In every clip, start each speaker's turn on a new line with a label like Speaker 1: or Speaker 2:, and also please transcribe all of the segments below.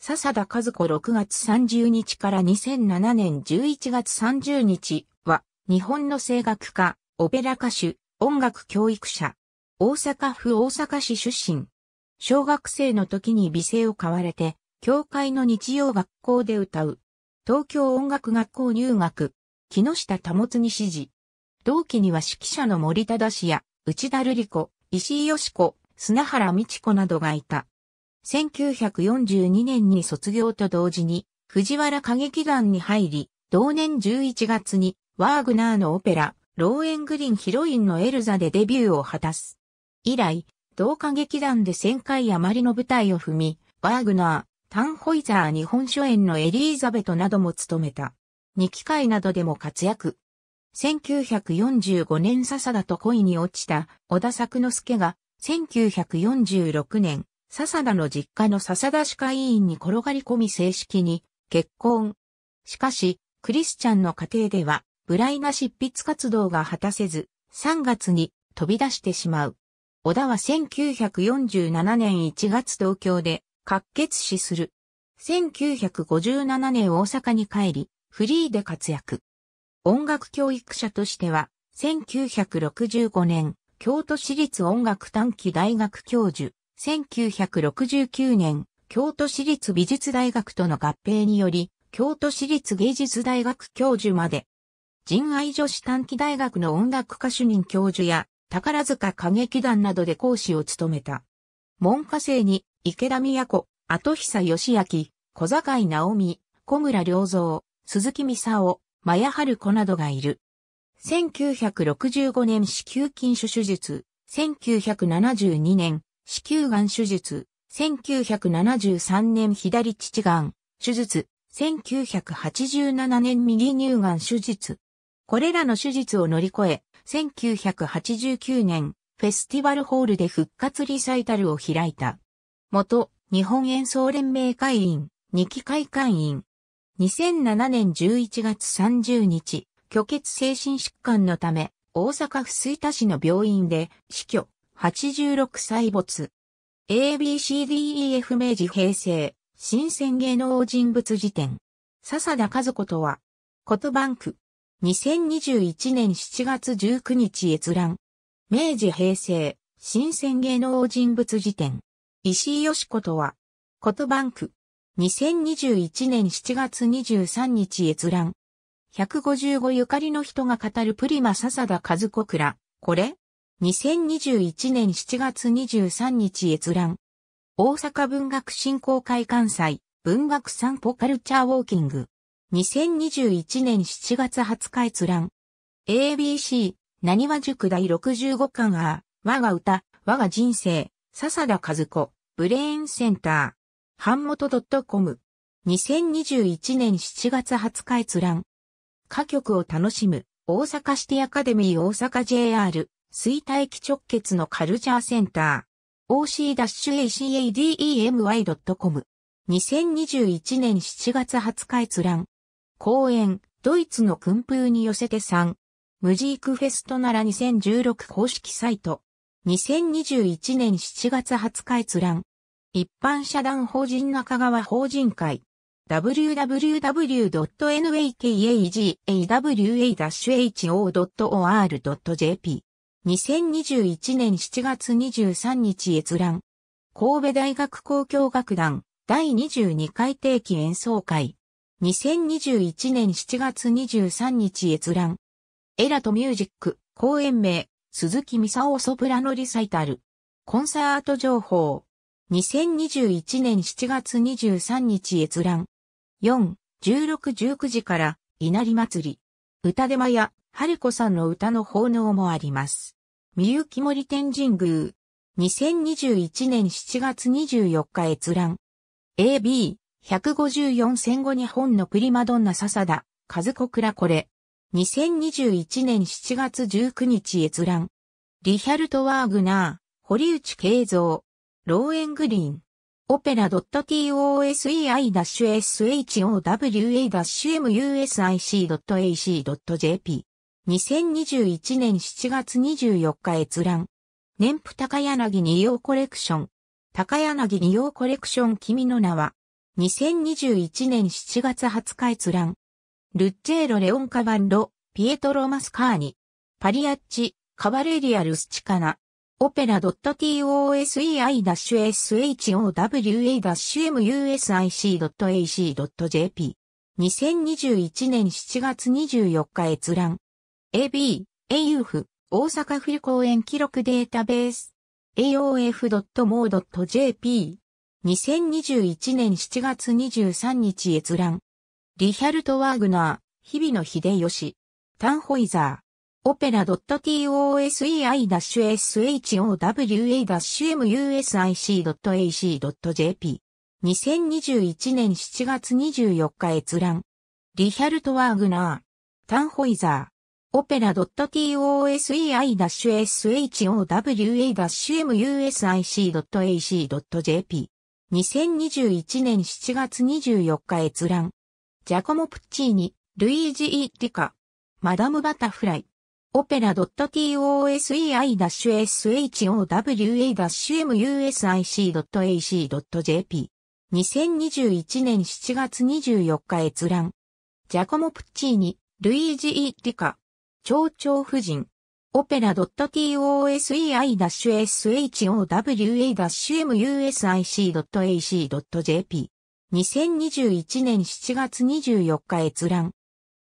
Speaker 1: 笹田和子6月30日から2007年11月30日は、日本の声楽家、オペラ歌手、音楽教育者。大阪府大阪市出身。小学生の時に美声を買われて、教会の日曜学校で歌う。東京音楽学校入学。木下保に指示。同期には指揮者の森忠氏や、内田瑠璃子、石井よし子、砂原美智子などがいた。1942年に卒業と同時に、藤原歌劇団に入り、同年11月に、ワーグナーのオペラ、ローエングリンヒロインのエルザでデビューを果たす。以来、同歌劇団で1000回余りの舞台を踏み、ワーグナー、タンホイザー日本書演のエリーザベトなども務めた。2機会などでも活躍。1945年笹田と恋に落ちた小田作之助が1946年笹田の実家の笹田歯科医院に転がり込み正式に結婚。しかし、クリスチャンの家庭では、無イな執筆活動が果たせず、3月に飛び出してしまう。小田は1947年1月東京で、滑血死する。1957年大阪に帰り、フリーで活躍。音楽教育者としては、1965年、京都市立音楽短期大学教授、1969年、京都市立美術大学との合併により、京都市立芸術大学教授まで、仁愛女子短期大学の音楽家主任教授や、宝塚歌劇団などで講師を務めた。門下生に、池田美子、後久義明、小坂井直美、小村良三、鈴木美沙真矢春子などがいる。1965年子宮筋腫手術、1972年子宮癌手術、1973年左乳癌手術、1987年右乳癌手術。これらの手術を乗り越え、1989年、フェスティバルホールで復活リサイタルを開いた。元、日本演奏連盟会員、二期会会員。2007年11月30日、虚血精神疾患のため、大阪府吹田市の病院で死去。86歳没。ABCDEF 明治平成、新鮮芸能人物辞典。笹田和子とは、ことバンク。2021年7月19日閲覧。明治平成、新鮮芸能人物辞典。石井義子とは、ことバンク。2021年7月23日閲覧。155ゆかりの人が語るプリマ笹田和子くら、これ2021年7月23日閲覧。大阪文学振興会関西文学散歩カルチャーウォーキング。2021年7月20日閲覧。ABC、何は塾第65巻ア我が歌、我が人生、笹田和子、ブレーンセンター。版元 .com。2021年7月20日閲覧。歌曲を楽しむ、大阪シティアカデミー大阪 JR。衰退期直結のカルチャーセンター OC-ACADEMY.com 2021年7月20日閲覧公演ドイツの訓風に寄せて3ムジークフェストなら2016公式サイト2021年7月20日閲覧一般社団法人中川法人会 www.nakagwa-ho.or.jp 2021年7月23日閲覧。神戸大学交響楽団第22回定期演奏会。2021年7月23日閲覧。エラとミュージック、公演名、鈴木美沙夫ソプラノリサイタル。コンサート情報。2021年7月23日閲覧。4、16、19時から、稲荷祭り。歌手間や、春子さんの歌の奉納もあります。みゆき森天神宮。2021年7月24日閲覧。AB、154戦後日本のプリマドンナ笹田、和子倉これ。2021年7月19日閲覧。リヒャルト・ワーグナー、堀内慶三、ローエングリーン。オペラ .tosei-showa-music.ac.jp 2021年7月24日閲覧。年譜高柳二葉コレクション。高柳二葉コレクション君の名は。2021年7月20日閲覧。ルッチェーロ・レオン・カバンロ、ピエトロ・マスカーニ。パリアッチ、カバレリア・ルスチカナ。オペラ .tosei-showa-music.ac.jp。2021年7月24日閲覧。AB、AUF、大阪府公園記録データベース、aof.mo.jp、2021年7月23日閲覧。リヒャルト・ワーグナー、日々の秀吉、タンホイザー、オペラ .tosei-showa-music.ac.jp。2021年7月24日閲覧。リヒャルト・ワーグナー、タンホイザー、オペラ .tosei-showa-music.ac.jp。2021年7月24日閲覧。ジャコモ・プッチーニ、ルイージ・イ・ィカ。マダム・バタフライ。オペラ .tosei-showa-music.ac.jp。2021年7月24日閲覧。ジャコモ・プッチーニ、ルイージ・イ・ィカ。蝶々夫人。オペラ .tosei-showa-music.ac.jp。2021年7月24日閲覧。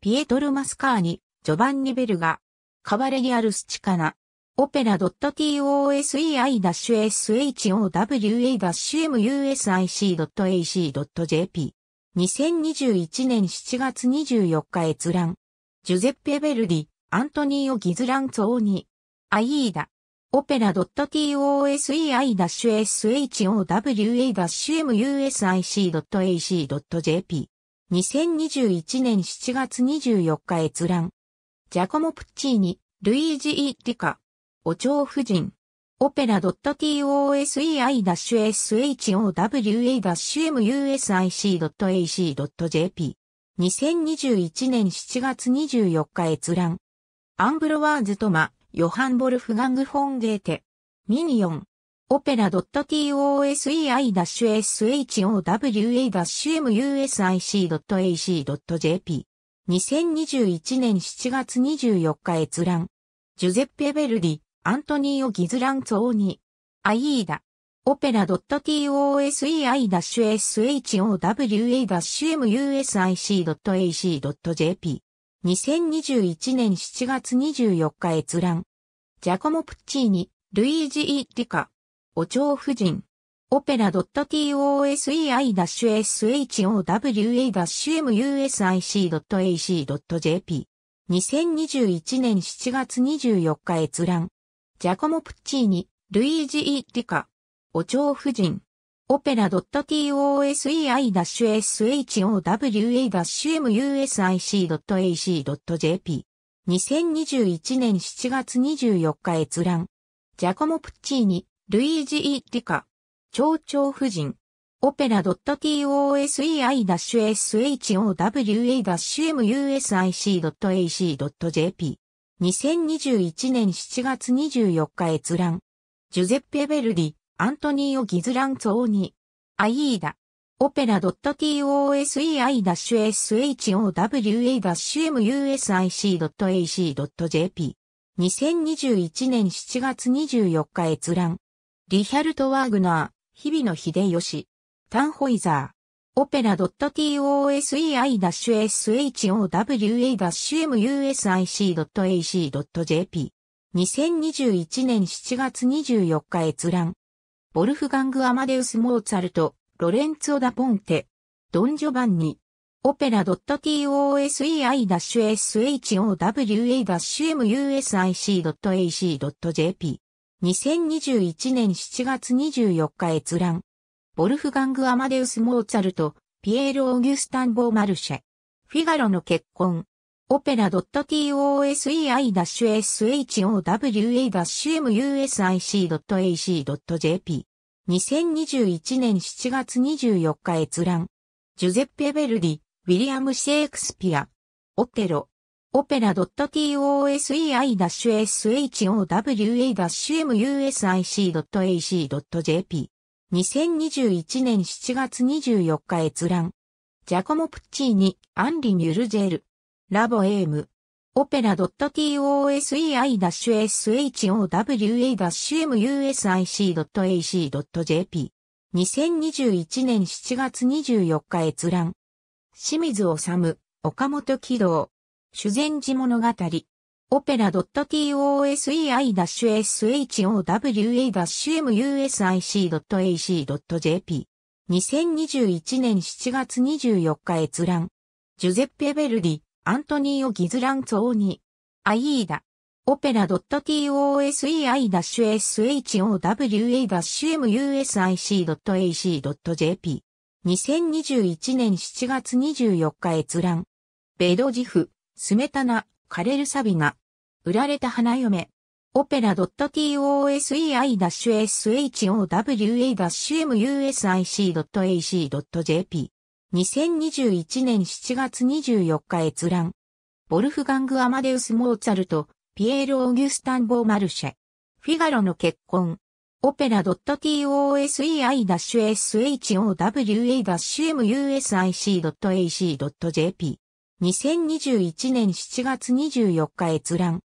Speaker 1: ピエトル・マスカーニ、ジョバンニ・ベルガ、カバレリアル・スチカナ。オペラ .tosei-showa-music.ac.jp。2021年7月24日閲覧。ジュゼッペ・ベルディ。アントニーオ・ギズランツオーニ。アイーダ。オペラ .tosei-showa-music.ac.jp。2021年7月24日閲覧。ジャコモ・プッチーニ、ルイージ・イ・リカ。お蝶夫人。オペラ .tosei-showa-music.jp。2021年7月24日閲覧。アンブロワーズ・トマ、ヨハン・ボルフ・ガング・フォン・ゲーテ。ミニオン。オペラ .tosei-showa-music.ac.jp。2021年7月24日閲覧。ジュゼッペ・ベルディ、アントニオ・ギズランツォーニ。アイーダ。オペラ .tosei-showa-music.ac.jp。2021年7月24日閲覧。ジャコモ・プッチーニ、ルイージ・イ・ィカ、お蝶夫人、オペラ .tosei-showa-music.ac.jp。2021年7月24日閲覧。ジャコモ・プッチーニ、ルイージ・イ・ィカ、お蝶夫人、オペラ .tosei-showa-music.ac.jp。2021年7月24日閲覧。ジャコモ・プッチーニ、ルイージ・イ・ィカ。蝶々夫人。オペラ .tosei-showa-music.jp。2021年7月24日閲覧。ジュゼッペ・ヴェルディ。アントニーオ・ギズランツオーニ、アイーダ、オペラ .tosei-showa-music.ac.jp。2021年7月24日閲覧。リヒャルト・ワーグナー、日々の秀吉。タンホイザー。オペラ .tosei-showa-music.jp。2021年7月24日閲覧。ボルフガング・アマデウス・モーツァルト、ロレンツオ・ダ・ポンテ、ドン・ジョバンニ、オペラ .tosei-showa-music.ac.jp。2021年7月24日閲覧。ボルフガング・アマデウス・モーツァルト、ピエール・オーギュスタン・ボー・マルシェ。フィガロの結婚。オペラ .tosei-sowa-music.ac.jp。2021年7月24日閲覧。ジュゼッペ・ベルディ、ウィリアム・シェイクスピア。オテロ。オペラ .tosei-sowa-music.jp h。2021年7月24日閲覧。ジャコモ・プッチーニ、アンリ・ミュルジェル。ラボエーム。オペラ .tosei-showa-music.ac.jp。2021年7月24日閲覧。清水治、岡本喜道。修善寺物語。オペラ .tosei-showa-music.ac.jp。2021年7月24日閲覧。ジュゼッペ・ヴェルディ。アントニオ・ギズランツォーニ、アイーダ、オペラ .tosei-showa-music.ac.jp。2021年7月24日閲覧。ベドジフ、スメタナ、カレルサビナ。売られた花嫁。オペラ .tosei-showa-music.ac.jp。2021年7月24日閲覧。ボルフガング・アマデウス・モーツァルト、ピエール・オーギュスタン・ボー・マルシェ。フィガロの結婚。オペラ .tosei-showa-music.ac.jp。2021年7月24日閲覧。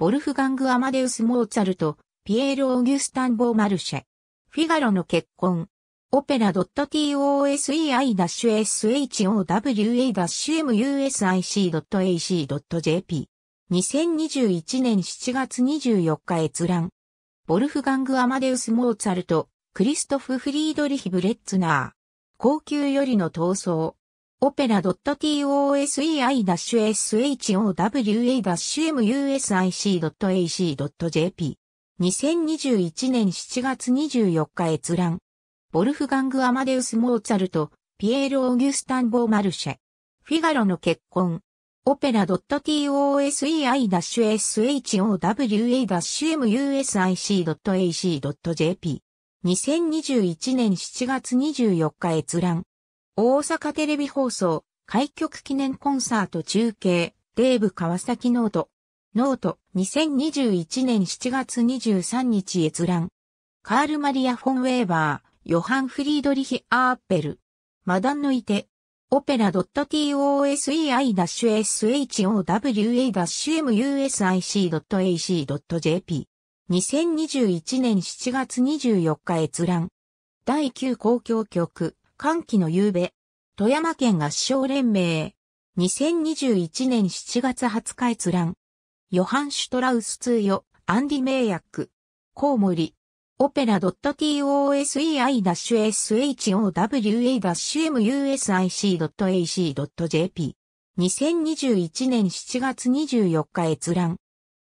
Speaker 1: ボルフガング・アマデウス・モーツァルト、ピエール・オーギュスタン・ボー・マルシェ。フィガロの結婚。オペラ .tosei-showa-music.ac.jp。2021年7月24日閲覧。ボルフガング・アマデウス・モーツァルト、クリストフ・フリードリヒ・ブレッツナー。高級よりの闘争。オペラ .tosei-showa-music.jp。2021年7月24日閲覧。ボルフガング・アマデウス・モーツァルト、ピエール・オーギュスタン・ボー・マルシェ。フィガロの結婚。オペラ .tosei-showa-music.ac.jp。2021年7月24日閲覧。大阪テレビ放送、開局記念コンサート中継、デーブ川崎ノート。ノート、2021年7月23日閲覧。カール・マリア・フォン・ウェーバー。ヨハン・フリードリヒ・アーペル。マダンのいて、オペラ .tosei-showa-music.ac.jp。2021年7月24日閲覧。第9公共局、歓喜の夕べ。富山県合唱連盟。2021年7月20日閲覧。ヨハン・シュトラウス通よ、アンディ・メイヤック。コウモリ。o p e r a .tosei-showa-music.ac.jp 2021年7月24日閲覧。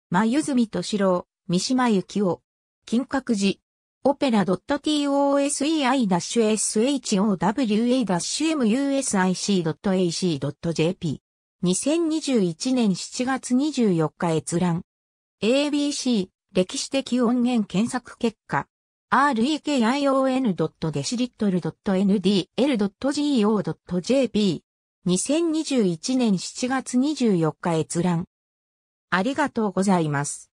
Speaker 1: 眉住敏郎、三島由紀夫。金閣寺。o p e r a .tosei-showa-music.jp c a 2021年7月24日閲覧。ABC 歴史的音源検索結果、r e k i o n d e c i l i t a l n d l g o j p 2021年7月24日閲覧。ありがとうございます。